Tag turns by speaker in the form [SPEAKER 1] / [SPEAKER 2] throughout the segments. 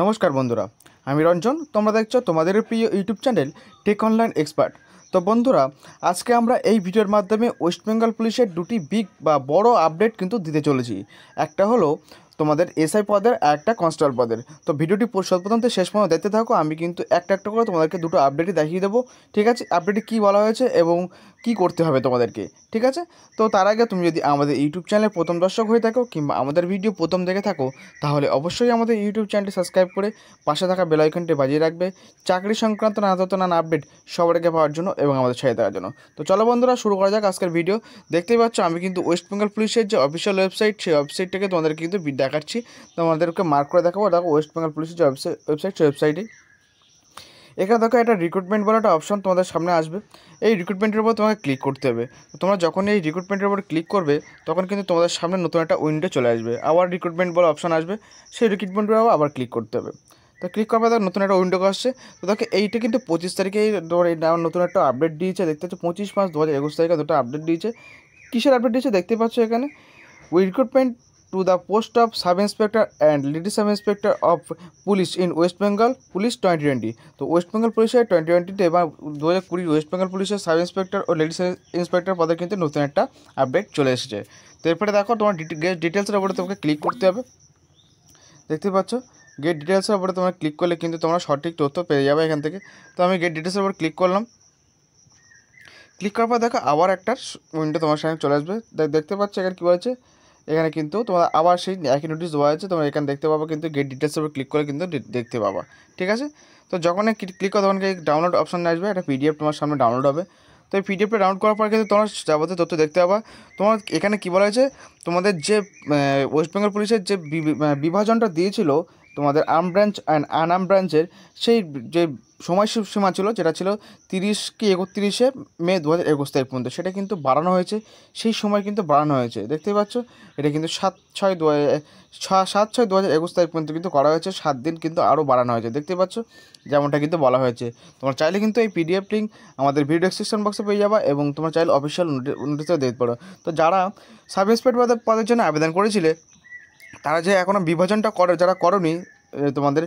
[SPEAKER 1] নমস্কার বন্ধুরা আমি রঞ্জন তোমরা দেখছো তোমাদের প্রিয় YouTube channel Tech Online Expert তো বন্ধুরা আজকে আমরা এই ভিডিওর মাধ্যমে ওয়েস্ট বেঙ্গল পুলিশের দুটি বিগ বা বড় আপডেট কিন্তু দিতে চলেছি একটা হলো তোমাদের এসআই পদের আর একটা কনস্টেবল পদের তো ভিডিওটি সর্বপ্রথম শেষ পর্যন্ত দেখতে থাকো আমি কিন্তু একটা একটা করে তোমাদেরকে দুটো আপডেটই দেখিয়ে দেবো ঠিক আছে আপডেটে কী বলা হয়েছে এবং কি করতে হবে তোমাদেরকে ঠিক আছে তো তার আগে তুমি যদি আমাদের ইউটিউব চ্যানেলে প্রথম দর্শক হয়ে থাকো কিংবা আমাদের ভিডিও প্রথম দেখে থাকো তাহলে অবশ্যই আমাদের ইউটিউব চ্যানেলটি সাবস্ক্রাইব করে পাশে থাকা বেলাইকনটি বাজিয়ে রাখবে চাকরি সংক্রান্ত নানা নানা আপডেট সবার আগে পাওয়ার জন্য এবং আমাদের ছেড়ে দেওয়ার জন্য তো চলো বন্ধুরা শুরু করা যাক আজকের ভিডিও দেখতেই পাচ্ছ আমি কিন্তু ওয়েস্ট বেঙ্গল পুলিশের যে অফিসিয়াল ওয়েবসাইট সেই ওয়েবসাইটটাকে তোমাদের কিন্তু দেখাচ্ছি তোমাদেরকে মার্ক করে দেখাবো দেখো ওয়েস্ট বেঙ্গল পুলিশের যে ওয়েবসাইট সেই ওয়েবসাইটে এখানে দেখো একটা রিক্রুটমেন্ট বলে একটা অপশন তোমাদের সামনে আসবে এই রিক্রুটমেন্টের উপর তোমাকে ক্লিক করতে হবে তোমরা যখন এই রিক্রুটমেন্টের উপর ক্লিক করবে তখন কিন্তু তোমাদের সামনে নতুন একটা উইন্ডো চলে আসবে আবার রিক্রুটমেন্ট বলে অপশন আসবে সেই রিক্রুটমেন্টের উপর আবার ক্লিক করতে হবে তো ক্লিক করবে দেখো নতুন একটা উইন্ডো আসছে তো দেখো এইটা কিন্তু পঁচিশ তারিখে নতুন একটা আপডেট দিয়েছে দেখতে পাচ্ছ পঁচিশ পাঁচ দু হাজার একুশ তারিখে দুটো আপডেট দিয়েছে কিসের আপডেট দিয়েছে দেখতে পাচ্ছ এখানে ওই recruitment to the post of sub inspector and lady sub inspector of police in west bengal police 2020 तो ওয়েস্ট বেঙ্গল পুলিশের টোয়েন্টি টোয়েন্টিতে এবার দু হাজার কুড়ি ওয়েস্ট বেঙ্গল পুলিশের সাব ইন্সপেক্টর ও লেডি ইন্সপেক্টর পদে কিন্তু নতুন একটা আপডেট চলে এসেছে তো এরপরে দেখো তোমার ডিটেলসের উপরে তোমাকে ক্লিক করতে হবে দেখতে পাচ্ছ গেট ডিটেলসের উপরে তোমরা ক্লিক করলে কিন্তু তোমরা সঠিক তথ্য পেয়ে যাবে এখান থেকে তো আমি গেট ডিটেলসের উপর ক্লিক করলাম ক্লিক করার পর দেখো আবার একটা উইন্ডো তোমার সামনে চলে আসবে দেখতে পাচ্ছ এখানে কী বলছে এখানে কিন্তু তোমার আবার সেই একই নোটিশ দেওয়া হয়েছে তোমরা এখানে দেখতে পাবো কিন্তু গেট ডিটেলস উপর ক্লিক করে কিন্তু দেখতে পাবা ঠিক আছে তো যখন ক্লিক করো তখন ডাউনলোড অপশান আসবে একটা পিডিএফ তোমার সামনে ডাউনলোড হবে তো এই পিডিএফটা ডাউনলোড করার পর কিন্তু তোমার যাবতীয় তথ্য দেখতে পাবা তোমার এখানে কী বলা হয়েছে তোমাদের যে ওয়েস্ট বেঙ্গল পুলিশের যে বিভাজনটা দিয়েছিল তোমাদের আর্ম ব্রাঞ্চ অ্যান্ড আনআর্ম ব্রাঞ্চের সেই যে সময়সীমা ছিল যেটা ছিল তিরিশ কি একত্রিশে মে দু হাজার একুশ তারিখ পর্যন্ত সেটা কিন্তু বাড়ানো হয়েছে সেই সময় কিন্তু বাড়ানো হয়েছে দেখতেই পাচ্ছ এটা কিন্তু সাত ছয় দু সাত ছয় দু হাজার একুশ তারিখ পর্যন্ত কিন্তু করা হয়েছে সাত দিন কিন্তু আরও বাড়ানো হয়েছে দেখতে পাচ্ছ যেমনটা কিন্তু বলা হয়েছে তোমরা চাইলে কিন্তু এই পিডিএফ লিঙ্ক আমাদের ভিডিও ডিসক্রিপশন বক্সে পেয়ে যাবা এবং তোমরা চাইলে অফিসিয়াল নোটিশও দেখতে পারো তো যারা সাব ইন্সপেক্টর পদের জন্য আবেদন করেছিলে তারা যে এখনও বিভাজনটা করে যারা করনি তোমাদের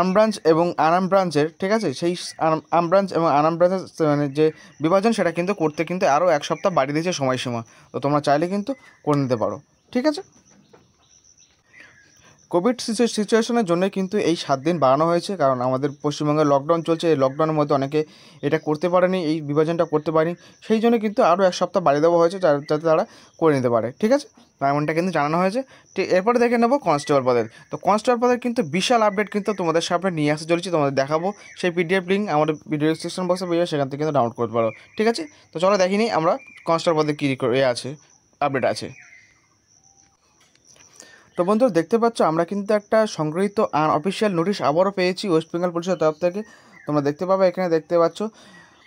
[SPEAKER 1] আমব্রাঞ্চ এবং আনাম ব্রাঞ্চের ঠিক আছে সেই আমব্রাঞ্চ এবং আনাম ব্রাঞ্চের মানে যে বিভাজন সেটা কিন্তু করতে কিন্তু আরও এক সপ্তাহ বাড়িয়ে দিয়েছে সময়সীমা তো তোমরা চাইলে কিন্তু করে নিতে পারো ঠিক আছে কোভিড সিচুয়েশনের জন্য কিন্তু এই সাত দিন বাড়ানো হয়েছে কারণ আমাদের পশ্চিমবঙ্গে লকডাউন চলছে এই লকডাউনের মধ্যে অনেকে এটা করতে পারেনি এই বিভাজনটা করতে পারেনি সেই জন্য কিন্তু আরও এক সপ্তাহ বাড়িয়ে দেওয়া হয়েছে যাতে তারা করে নিতে পারে ঠিক আছে এমনটা কিন্তু জানানো হয়েছে ঠিক এরপরে দেখে নেবো কনস্টেবল পদের তো কনস্টেবল পদের কিন্তু বিশাল আপডেট কিন্তু তোমাদের সামনে নিয়ে আসতে চলেছি তোমাদের দেখাবো সেই পিডিএফ লিঙ্ক আমাদের ভিডিও ডিসক্রিপশন বক্সে পেয়ে সেখান থেকে কিন্তু ডাউনলোড করতে পারো ঠিক আছে তো চলো দেখিনি আমরা কনস্টেবল পদে কী আছে আপডেট আছে তো বন্ধুরা দেখতে পাচ্ছ আমরা কিন্তু একটা সংগৃহীত অফিসিয়াল নোটিশ আবারও পেয়েছি ওয়েস্ট বেঙ্গল পুলিশের তরফ থেকে তোমরা দেখতে পাবে এখানে দেখতে পাচ্ছ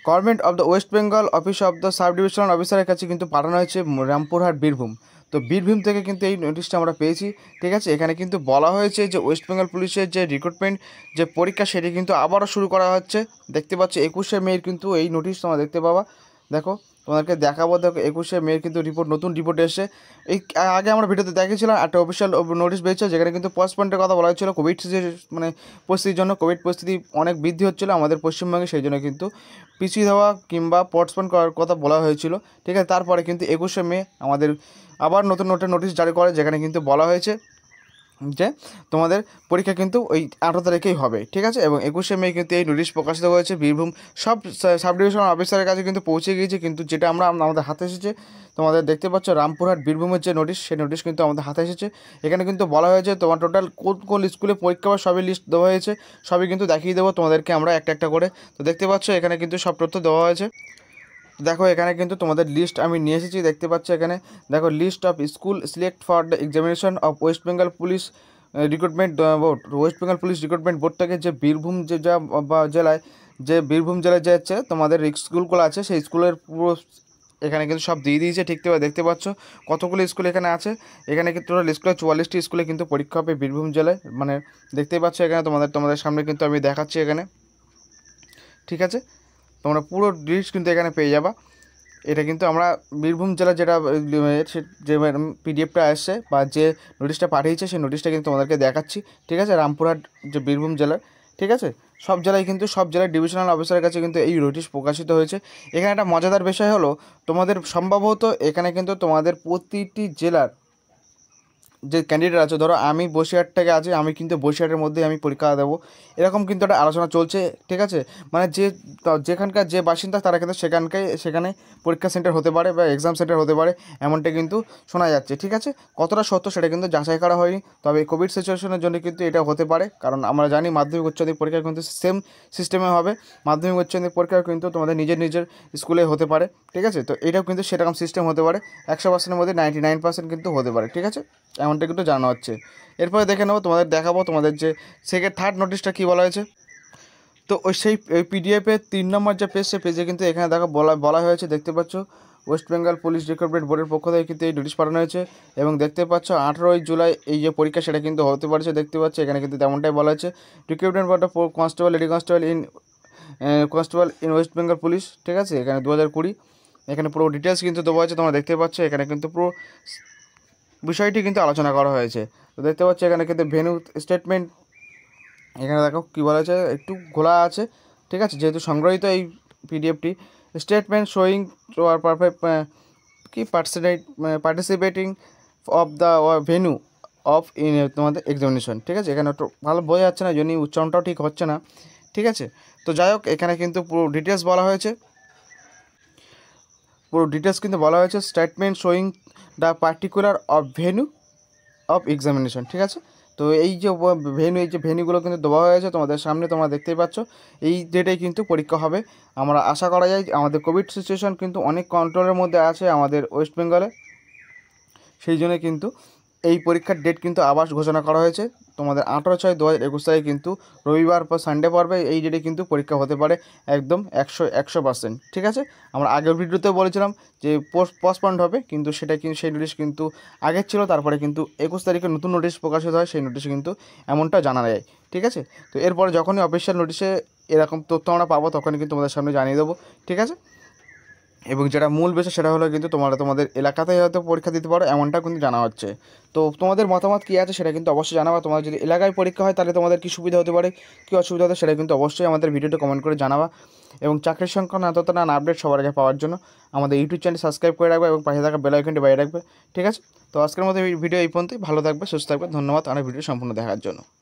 [SPEAKER 1] government of the West Bengal office of the sub divisional অফিসারের কাছে কিন্তু পাঠানো হয়েছে রামপুরহাট বীরভূম তো বীরভূম থেকে কিন্তু এই নোটিশটা আমরা পেয়েছি ঠিক আছে এখানে কিন্তু বলা হয়েছে যে ওয়েস্ট বেঙ্গল পুলিশের যে রিক্রুটমেন্ট যে পরীক্ষা সেটি কিন্তু আবারও শুরু করা হচ্ছে দেখতে পাচ্ছ একুশে মেয়ের কিন্তু এই নোটিশ তোমরা দেখতে পাবা দেখো তোমাদেরকে দেখাবো দেখো একুশে মেয়ের কিন্তু রিপোর্ট নতুন রিপোর্ট এসে এই আগে আমরা ভিডিওতে দেখেছিলাম একটা অফিসিয়াল নোটিশ বেরিয়েছে যেখানে কিন্তু পসপন্ডের কথা বলা হয়েছিল কোভিড মানে পরিস্থিতির জন্য কোভিড পরিস্থিতি অনেক বৃদ্ধি হচ্ছিলো আমাদের পশ্চিমবঙ্গে সেই জন্য কিন্তু পিছিয়ে দেওয়া কিংবা পটসপন করার কথা বলা হয়েছিল ঠিক আছে তারপরে কিন্তু একুশে মে আমাদের আবার নতুন নোটের নোটিশ জারি করে যেখানে কিন্তু বলা হয়েছে যে তোমাদের পরীক্ষা কিন্তু ওই আঠারো তারিখেই হবে ঠিক আছে এবং একুশে মে কিন্তু এই নোটিশ প্রকাশিত হয়েছে বীরভূম সব সাব ডিভিশন অফিসারের কাছে কিন্তু পৌঁছে গিয়েছে কিন্তু যেটা আমরা আমাদের হাতে এসেছে তোমাদের দেখতে পাচ্ছ রামপুরহাট বীরভূমের যে নোটিশ সেই নোটিশ কিন্তু আমাদের হাতে এসেছে এখানে কিন্তু বলা হয়েছে তোমার টোটাল কোন কোন স্কুলে পরীক্ষা বা সবই লিস্ট দেওয়া হয়েছে সবই কিন্তু দেখিয়ে দেবো তোমাদেরকে আমরা একটা একটা করে তো দেখতে পাচ্ছ এখানে কিন্তু সব তথ্য দেওয়া হয়েছে দেখো এখানে কিন্তু তোমাদের লিস্ট আমি নিয়ে এসেছি দেখতে পাচ্ছি এখানে দেখো list of school select for the examination of West Bengal police recruitment board West Bengal police recruitment board থেকে যে বীরভূম যে যা বা জেলায় যে বীরভূম জেলায় যে হচ্ছে তোমাদের স্কুলগুলো আছে সেই স্কুলের পুরো এখানে কিন্তু সব দিয়ে দিয়েছে ঠিক দেখতে পাচ্ছ কতগুলো স্কুল এখানে আছে এখানে কিন্তু টোটাল স্কুলে চুয়াল্লিশটি স্কুলে কিন্তু পরীক্ষা হবে বীরভূম জেলায় মানে দেখতেই পাচ্ছ এখানে তোমাদের তোমাদের সামনে কিন্তু আমি দেখাচ্ছি এখানে ঠিক আছে তোমরা পুরো ডিটেলস কিন্তু এখানে পেয়ে যাবা এটা কিন্তু আমরা বীরভূম জেলা যেটা যে পিডিএফটা আসছে বা যে নোটিশটা পাঠিয়েছে সেই নোটিশটা কিন্তু তোমাদেরকে দেখাচ্ছি ঠিক আছে রামপুরহাট যে বীরভূম জেলার ঠিক আছে সব জেলায় কিন্তু সব জেলার ডিভিশনাল অফিসারের কাছে কিন্তু এই নোটিশ প্রকাশিত হয়েছে এখানে একটা মজাদার বিষয় হলো তোমাদের সম্ভবত এখানে কিন্তু তোমাদের প্রতিটি জেলার যে ক্যান্ডিডেট আছে ধরো আমি বসিরহাট থেকে আছি আমি কিন্তু বসিরহাটের মধ্যেই আমি পরীক্ষা দেবো এরকম কিন্তু একটা আলোচনা চলছে ঠিক আছে মানে যে যেখানকার যে বাসিন্দা তারা কিন্তু সেখানকে সেখানে পরীক্ষা সেন্টার হতে পারে বা এক্সাম সেন্টার হতে পারে এমনটা কিন্তু শোনা যাচ্ছে ঠিক আছে কতটা সত্য সেটা কিন্তু যাচাই করা হয়নি তবে কোভিড সিচুয়েশনের জন্য কিন্তু এটা হতে পারে কারণ আমরা জানি মাধ্যমিক উচ্চমাধ্যমিক পরীক্ষা কিন্তু সেম সিস্টেমে হবে মাধ্যমিক উচ্চমাধ্যমিক পরীক্ষা কিন্তু তোমাদের নিজের নিজের স্কুলে হতে পারে ঠিক আছে তো এটাও কিন্তু সেরকম সিস্টেম হতে পারে একশো পার্সেন্টের মধ্যে নাইনটি নাইন পার্সেন্ট কিন্তু হতে পারে ঠিক আছে এমনটা কিন্তু জানা হচ্ছে এরপরে দেখে নেবো তোমাদের দেখাবো তোমাদের যে সেকেন্ড থার্ড নোটিশটা কী বলা হয়েছে তো ওই সেই পিডিএফের তিন নম্বর যে পেজ সে পেজে কিন্তু এখানে দেখা বলা বলা হয়েছে দেখতে পাচ্ছ ওয়েস্ট বেঙ্গল পুলিশ রিক্রুটমেন্ট বোর্ডের পক্ষ থেকে কিন্তু এই নোটিশ পাঠানো হয়েছে এবং দেখতে পাচ্ছ আঠেরোই জুলাই এই যে পরীক্ষা সেটা কিন্তু হতে পারছে দেখতে পাচ্ছ এখানে কিন্তু তেমনটাই বলা হয়েছে recruitment board constable lady constable in constable in West Bengal police ঠিক আছে এখানে দু এখানে পুরো ডিটেলস কিন্তু দেওয়া হয়েছে তোমরা দেখতে পাচ্ছ এখানে কিন্তু পুরো বিষয়টি কিন্তু আলোচনা করা হয়েছে তো দেখতে পাচ্ছি এখানে কিন্তু ভেনু স্টেটমেন্ট এখানে দেখো কী বলেছে একটু ঘোলা আছে ঠিক আছে যেহেতু সংগ্রহিত এই পিডিএফটি স্টেটমেন্ট শোয়িং আর পারফেক্ট কি participate participating of the venue of in তোমাদের এক্সামিনেশন ঠিক আছে এখানে একটু ভালো বোঝা যাচ্ছে না জন্য উচ্চারণটাও ঠিক হচ্ছে না ঠিক আছে তো যাই হোক এখানে কিন্তু পুরো ডিটেলস বলা হয়েছে পুরো ডিটেলস কিন্তু বলা হয়েছে statement showing the particular of venue of examination ঠিক আছে তো এই যে ভেনু এই যে ভেনুগুলো কিন্তু দেওয়া হয়েছে তোমাদের সামনে তোমরা দেখতেই পাচ্ছ এই ডেটেই কিন্তু পরীক্ষা হবে আমরা আশা করা যায় আমাদের কোভিড সিচুয়েশন কিন্তু অনেক কন্ট্রোলের মধ্যে আছে আমাদের ওয়েস্ট বেঙ্গলে সেই জন্য কিন্তু এই পরীক্ষার ডেট কিন্তু আবাস ঘোষণা করা হয়েছে তোমাদের আঠেরো ছয় দু হাজার একুশ তারিখে কিন্তু রবিবার বা সানডে পড়বে এই ডেটে কিন্তু পরীক্ষা হতে পারে একদম একশো একশো পার্সেন্ট ঠিক আছে আমরা আগের ভিডিওতেও বলেছিলাম যে পোস্ট পোস্টপন্ড হবে কিন্তু সেটা কিন্তু সেই নোটিশ কিন্তু আগের ছিল তারপরে কিন্তু একুশ তারিখে নতুন নোটিশ প্রকাশিত হয় সেই নোটিশে কিন্তু এমনটা জানা যায় ঠিক আছে তো এরপরে যখনই অফিসিয়াল নোটিশে এরকম তথ্য আমরা পাবো তখনই কিন্তু তোমাদের সামনে জানিয়ে দেবো ঠিক আছে এবং যেটা মূল বিষয় সেটা হলো কিন্তু তোমরা তোমাদের এলাকাতেই হয়তো পরীক্ষা দিতে পারো এমনটা কিন্তু জানা হচ্ছে তো তোমাদের মতামত কী আছে সেটা কিন্তু অবশ্যই জানাবা তোমাদের যদি এলাকায় পরীক্ষা হয় তাহলে তোমাদের কী সুবিধা হতে পারে কী অসুবিধা হতে সেটা কিন্তু অবশ্যই আমাদের ভিডিওটা কমেন্ট করে জানাবা এবং চাকরির সংখ্যা না তত নান আপডেট সবার আগে পাওয়ার জন্য আমাদের ইউটিউব চ্যানেল সাবস্ক্রাইব করে রাখবে এবং পাশে থাকা বেলাইকনটি বাইরে রাখবে ঠিক আছে তো আজকের মতো ভিডিও এই পর্যন্তই ভালো থাকবে সুস্থ থাকবে ধন্যবাদ আমার ভিডিও সম্পূর্ণ দেখার জন্য